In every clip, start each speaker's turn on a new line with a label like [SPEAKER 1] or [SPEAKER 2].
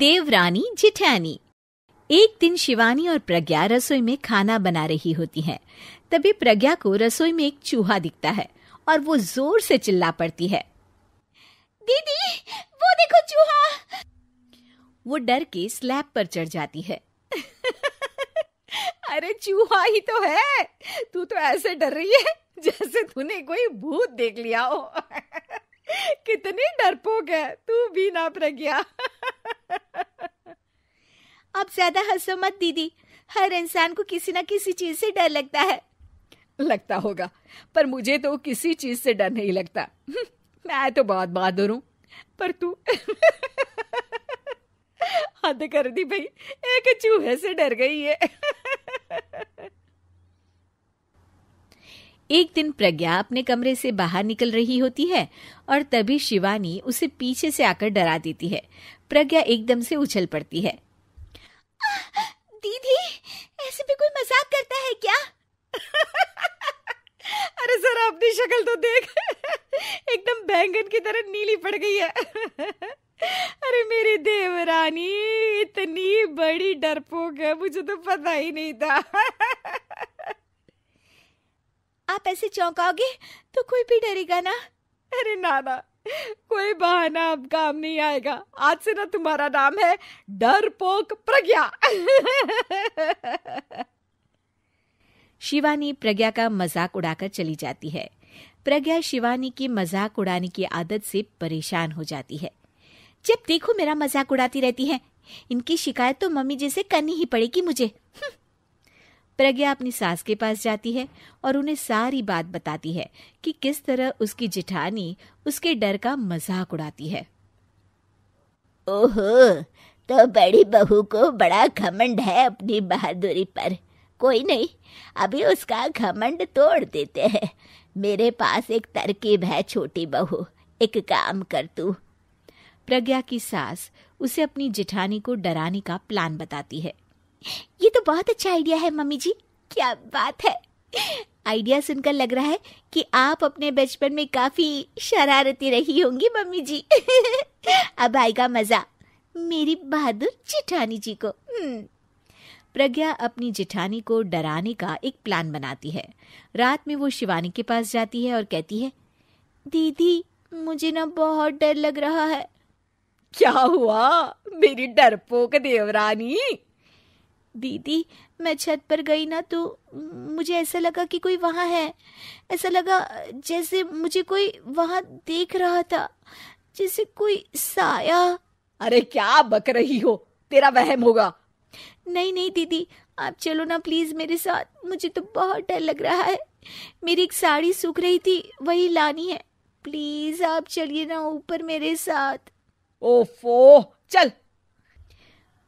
[SPEAKER 1] देवरानी जिठानी एक दिन शिवानी और प्रज्ञा रसोई में खाना बना रही होती है तभी प्रज्ञा को रसोई में एक चूहा दिखता है और वो जोर से चिल्ला पड़ती है दीदी वो देखो चूहा वो डर के स्लैब पर चढ़ जाती है अरे चूहा ही तो है तू तो ऐसे डर रही है जैसे तूने कोई भूत देख लिया हो कितनी डरपोक है तू भी ना प्रज्ञा आप ज्यादा हंसो मत दीदी हर इंसान को किसी ना किसी चीज से डर लगता है लगता होगा पर मुझे तो किसी चीज से डर नहीं लगता मैं तो बहुत बहादुर हूँ पर तू हद कर दी भाई एक चूहे से डर गई है एक दिन प्रज्ञा अपने कमरे से बाहर निकल रही होती है और तभी शिवानी उसे पीछे से आकर डरा देती है प्रज्ञा एकदम से उछल पड़ती है दीदी ऐसे भी कोई मजाक करता है क्या अरे सर अपनी शक्ल तो देख एकदम बैंगन की तरह नीली पड़ गई है अरे मेरी देवरानी इतनी बड़ी डरपोक है मुझे तो पता ही नहीं था आप ऐसे चौंकाओगे तो कोई भी डरेगा ना अरे नाना कोई बहाना अब काम नहीं आएगा आज से ना तुम्हारा नाम है डरपोक प्रज्ञा शिवानी प्रज्ञा का मजाक उड़ाकर चली जाती है प्रज्ञा शिवानी की मजाक उड़ाने की आदत से परेशान हो जाती है जब देखो मेरा मजाक उड़ाती रहती है इनकी शिकायत तो मम्मी जी से करनी ही पड़ेगी मुझे प्रज्ञा अपनी सास के पास जाती है और उन्हें सारी बात बताती है कि किस तरह उसकी जिठानी उसके डर का मजाक उड़ाती है ओहो तो बड़ी बहू को बड़ा घमंड है अपनी बहादुरी पर कोई नहीं अभी उसका घमंड तोड़ देते हैं मेरे पास एक तरकीब है छोटी बहू एक काम कर तू प्रज्ञा की सास उसे अपनी जिठानी को डराने का प्लान बताती है ये तो बहुत अच्छा आइडिया है मम्मी जी क्या बात है आइडिया सुनकर लग रहा है कि आप अपने बचपन में काफी शरारती रही होंगी मम्मी जी अब आएगा मजा मेरी बहादुर जिठानी जी को हम्म। प्रज्ञा अपनी जिठानी को डराने का एक प्लान बनाती है रात में वो शिवानी के पास जाती है और कहती है दीदी मुझे ना बहुत डर लग रहा है क्या हुआ मेरी डरपोक देवरानी दीदी मैं छत पर गई ना तो मुझे ऐसा लगा कि कोई वहाँ है ऐसा लगा जैसे मुझे कोई वहाँ देख रहा था जैसे कोई साया अरे क्या बक रही हो तेरा वहम होगा नहीं नहीं दीदी आप चलो ना प्लीज मेरे साथ मुझे तो बहुत डर लग रहा है मेरी एक साड़ी सूख रही थी वही लानी है प्लीज आप चलिए ना ऊपर मेरे साथ ओफो चल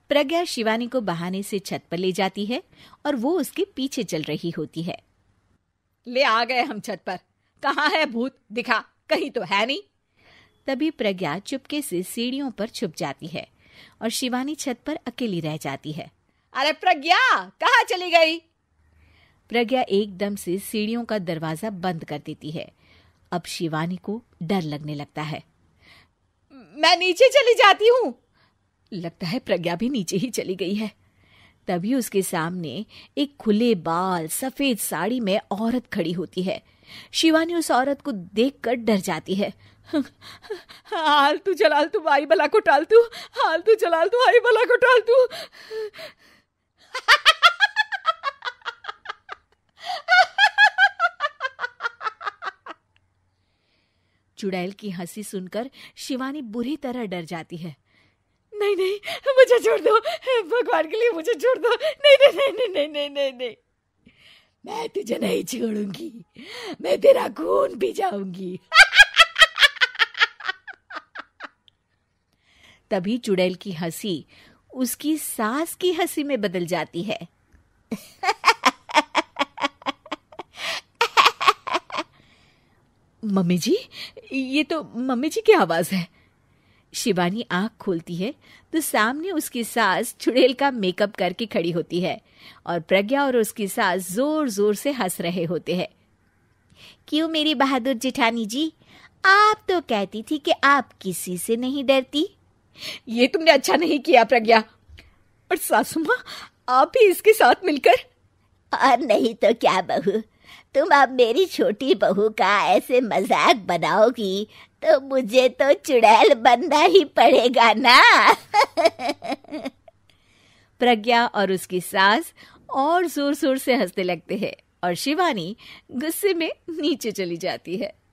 [SPEAKER 1] प्रज्ञा शिवानी को बहाने से छत पर ले जाती है और वो उसके पीछे चल रही होती है ले आ गए हम छत पर कहा है भूत दिखा कहीं तो है नहीं तभी प्रज्ञा चुपके से सीढ़ियों पर छुप जाती है और शिवानी छत पर अकेली रह जाती है अरे प्रज्ञा कहा चली गई प्रज्ञा एकदम से सीढ़ियों का दरवाजा बंद कर देती है अब शिवानी को डर लगने लगता है मैं नीचे चली जाती हूँ लगता है प्रज्ञा भी नीचे ही चली गई है तभी उसके सामने एक खुले बाल सफेद साड़ी में औरत खड़ी होती है शिवानी उस औरत को देखकर डर जाती है हाल तू जलाल तू आई बला को टाल तू हाल तू जलाल तू आई बला को टाल तू चुड़ैल की हंसी सुनकर शिवानी बुरी तरह डर जाती है नहीं नहीं मुझे छोड़ दो भगवान के लिए मुझे छोड़ दो नहीं नहीं नहीं नहीं नहीं नहीं नहीं मैं तुझे नहीं छोड़ूंगी मैं तेरा खून पी जाऊंगी तभी चुड़ैल की हंसी उसकी सास की हंसी में बदल जाती है मम्मी जी ये तो मम्मी जी की आवाज है शिवानी आंख खोलती है तो सामने उसकी सास चुड़ैल का मेकअप करके खड़ी होती है और प्रज्ञा और उसकी सास जोर जोर से हंस रहे होते हैं क्यों मेरी बहादुर जिठानी जी आप तो कहती थी कि आप किसी से नहीं डरती ये तुमने अच्छा नहीं किया प्रज्ञा और सासुमा आप भी इसके साथ मिलकर और नहीं तो क्या बहू तुम अब मेरी छोटी बहू का ऐसे मजाक बनाओगी तो मुझे तो चुड़ैल बनना ही पड़ेगा ना प्रज्ञा और उसकी सास और जोर जोर से हंसने लगते हैं और शिवानी गुस्से में नीचे चली जाती है